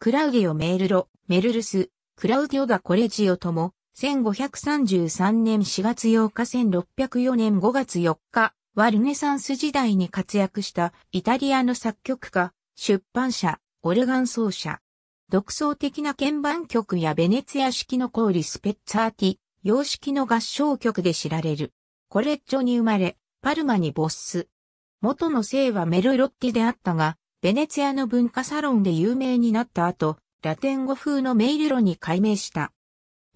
クラウディオ・メールロ、メルルス、クラウディオ・ダ・コレジオとも、1533年4月8日1604年5月4日、はルネサンス時代に活躍したイタリアの作曲家、出版社、オルガン奏者。独創的な鍵盤曲やベネツィア式のコーリスペッツァーティ、洋式の合唱曲で知られる。コレッジョに生まれ、パルマに没す。元の姓はメルロッティであったが、ベネツィアの文化サロンで有名になった後、ラテン語風のメイルロに改名した。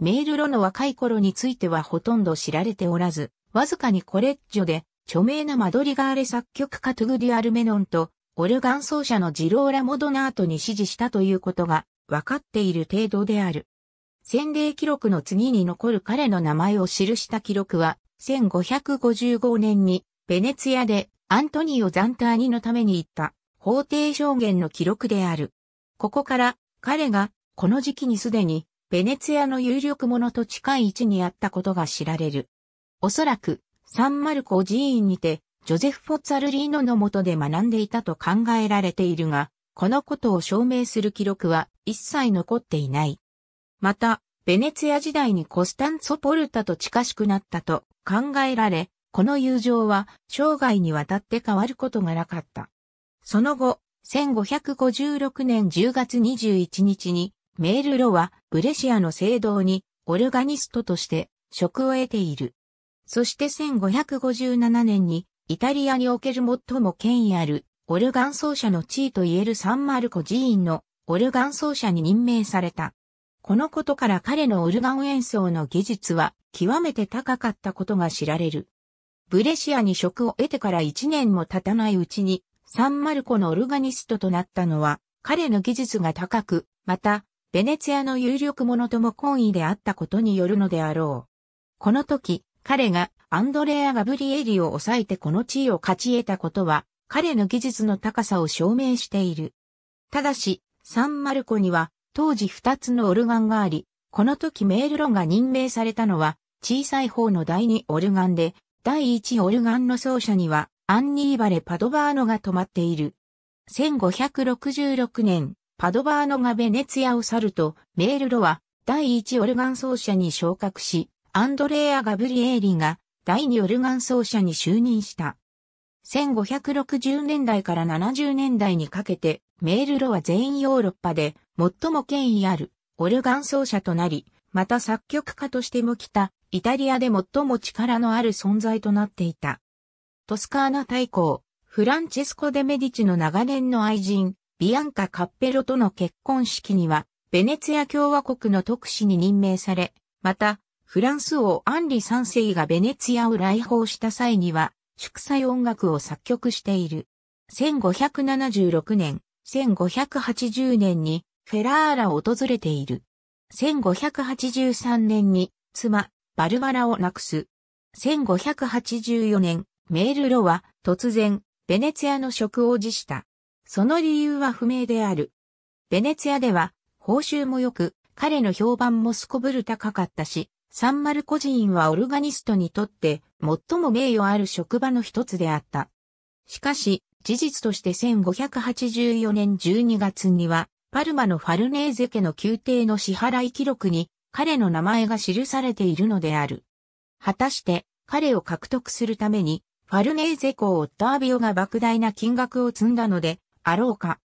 メイルロの若い頃についてはほとんど知られておらず、わずかにコレッジョで、著名なマドリガーレ作曲家トゥグディアルメノンと、オルガン奏者のジローラ・モドナートに指示したということが分かっている程度である。先例記録の次に残る彼の名前を記した記録は、1555年にベネツィアでアントニオ・ザンターニのために行った法定証言の記録である。ここから彼がこの時期にすでにベネツィアの有力者と近い位置にあったことが知られる。おそらくサンマルコ寺院にてジョゼフ・フォッツァルリーノの下で学んでいたと考えられているが、このことを証明する記録は一切残っていない。また、ベネツィア時代にコスタンツォポルタと近しくなったと考えられ、この友情は生涯にわたって変わることがなかった。その後、1556年10月21日に、メールロはブレシアの聖堂にオルガニストとして職を得ている。そして1557年にイタリアにおける最も権威あるオルガン奏者の地位といえるサンマルコ寺院のオルガン奏者に任命された。このことから彼のオルガン演奏の技術は極めて高かったことが知られる。ブレシアに職を得てから1年も経たないうちにサンマルコのオルガニストとなったのは、彼の技術が高く、また、ベネツィアの有力者とも懇意であったことによるのであろう。この時、彼がアンドレア・ガブリエリを抑えてこの地位を勝ち得たことは、彼の技術の高さを証明している。ただし、サンマルコには当時2つのオルガンがあり、この時メールロンが任命されたのは小さい方の第2オルガンで、第1オルガンの奏者にはアンニーバレ・パドバーノが泊まっている。1566年、パドバーノがベネツィアを去ると、メールロは第一オルガン奏者に昇格し、アンドレア・ガブリエーリが第二オルガン奏者に就任した。1560年代から70年代にかけて、メールロは全員ヨーロッパで最も権威あるオルガン奏者となり、また作曲家としても来たイタリアで最も力のある存在となっていた。トスカーナ大公、フランチェスコ・デ・メディチの長年の愛人、ビアンカ・カッペロとの結婚式には、ベネツィア共和国の特使に任命され、また、フランス王アンリ三世がベネツィアを来訪した際には、祝祭音楽を作曲している。1576年、1580年にフェラーラを訪れている。1583年に妻、バルバラを亡くす。1584年、メールロは突然、ベネツィアの職を辞した。その理由は不明である。ベネツィアでは、報酬も良く、彼の評判もすこぶる高かったし、サンマルコ寺院はオルガニストにとって最も名誉ある職場の一つであった。しかし、事実として1584年12月には、パルマのファルネーゼ家の宮廷の支払い記録に彼の名前が記されているのである。果たして彼を獲得するためにファルネーゼ校オッタービオが莫大な金額を積んだので、あろうか。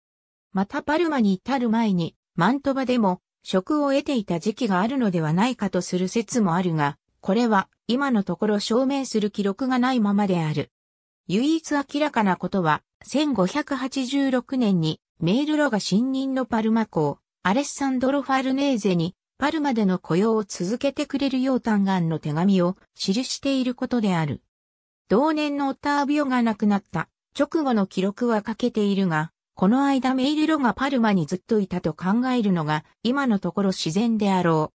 またパルマに至る前に、マントバでも、職を得ていた時期があるのではないかとする説もあるが、これは今のところ証明する記録がないままである。唯一明らかなことは、1586年にメールロが新任のパルマ校、アレッサンドロ・ファルネーゼに、パルマでの雇用を続けてくれるよう嘆願の手紙を記していることである。同年のオッタービオが亡くなった直後の記録は欠けているが、この間メイリロがパルマにずっといたと考えるのが今のところ自然であろ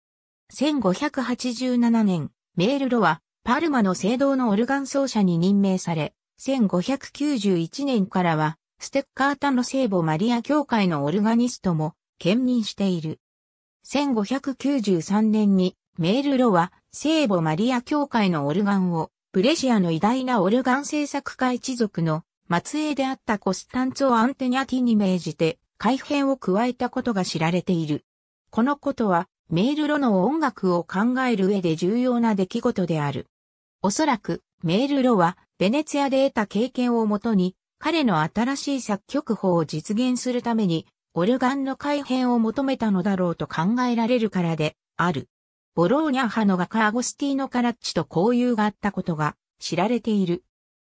う。1587年、メイルロはパルマの聖堂のオルガン奏者に任命され、1591年からはステッカータの聖母マリア教会のオルガニストも兼任している。1593年にメールロは聖母マリア教会のオルガンをブレシアの偉大なオルガン製作家一族の末裔であったコスタンツォ・アンテニャティに命じて改変を加えたことが知られている。このことはメールロの音楽を考える上で重要な出来事である。おそらくメールロはベネツィアで得た経験をもとに彼の新しい作曲法を実現するためにオルガンの改変を求めたのだろうと考えられるからである。ボローニャ派の画家アゴスティーノ・カラッチと交友があったことが知られている。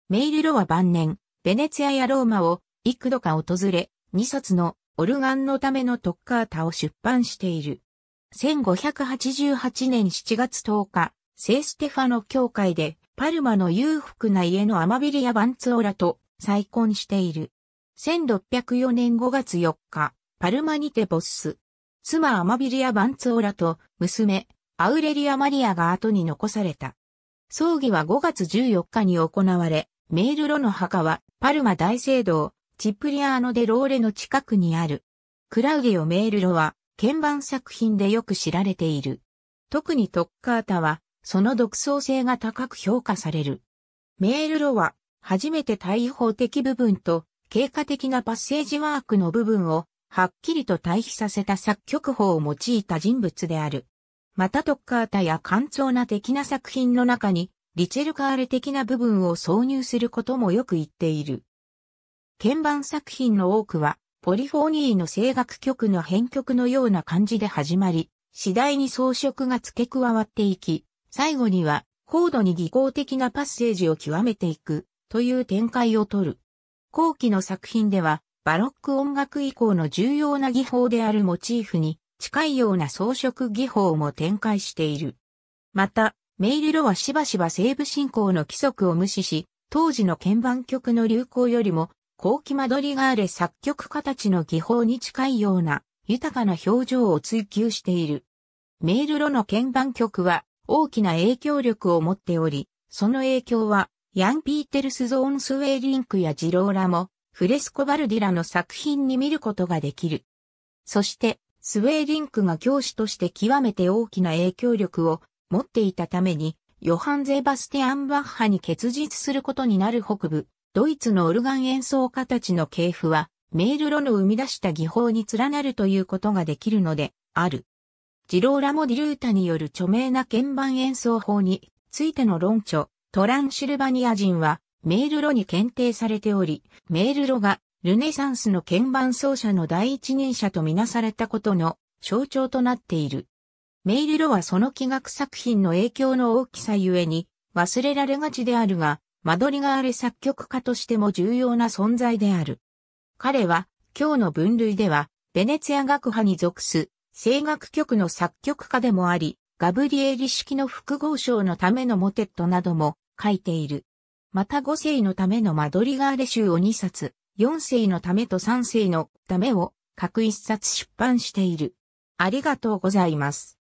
メイルロは晩年、ベネツィアやローマを幾度か訪れ、2冊のオルガンのためのトッカータを出版している。1588年7月10日、聖ステファノ教会でパルマの裕福な家のアマビリア・バンツオラと再婚している。1604年5月4日、パルマにてボッス。妻アマビリア・バンツオラと娘アウレリア・マリアが後に残された。葬儀は5月14日に行われ、メールロの墓はパルマ大聖堂、チップリアーノ・デ・ローレの近くにある。クラウディオ・メールロは、鍵盤作品でよく知られている。特にトッカータは、その独創性が高く評価される。メールロは、初めて対法的部分と、経過的なパッセージワークの部分を、はっきりと対比させた作曲法を用いた人物である。またトッカータや簡燥な的な作品の中に、リチェルカーレ的な部分を挿入することもよく言っている。鍵盤作品の多くは、ポリフォニーの声楽曲の編曲のような感じで始まり、次第に装飾が付け加わっていき、最後には、高度に技巧的なパッセージを極めていく、という展開をとる。後期の作品では、バロック音楽以降の重要な技法であるモチーフに、近いような装飾技法も展開している。また、メイルロはしばしば西部進行の規則を無視し、当時の鍵盤曲の流行よりも、後期マドリガーレ作曲家たちの技法に近いような豊かな表情を追求している。メイルロの鍵盤曲は大きな影響力を持っており、その影響はヤン・ピーテルス・ゾーンスウェーリンクやジローラもフレスコ・バルディラの作品に見ることができる。そしてスウェーリンクが教師として極めて大きな影響力を持っていたために、ヨハン・ゼバスティアン・バッハに結実することになる北部、ドイツのオルガン演奏家たちの系譜は、メールロの生み出した技法に連なるということができるので、ある。ジローラモ・ディルータによる著名な鍵盤演奏法についての論著、トランシルバニア人は、メールロに検定されており、メールロがルネサンスの鍵盤奏者の第一人者とみなされたことの象徴となっている。メイリロはその器楽作品の影響の大きさゆえに忘れられがちであるが、マドリガーレ作曲家としても重要な存在である。彼は、今日の分類では、ベネツィア学派に属す、声楽曲の作曲家でもあり、ガブリエリ式の複合賞のためのモテットなども書いている。また五世のためのマドリガーレ集を2冊、4世のためと3世のためを各一冊出版している。ありがとうございます。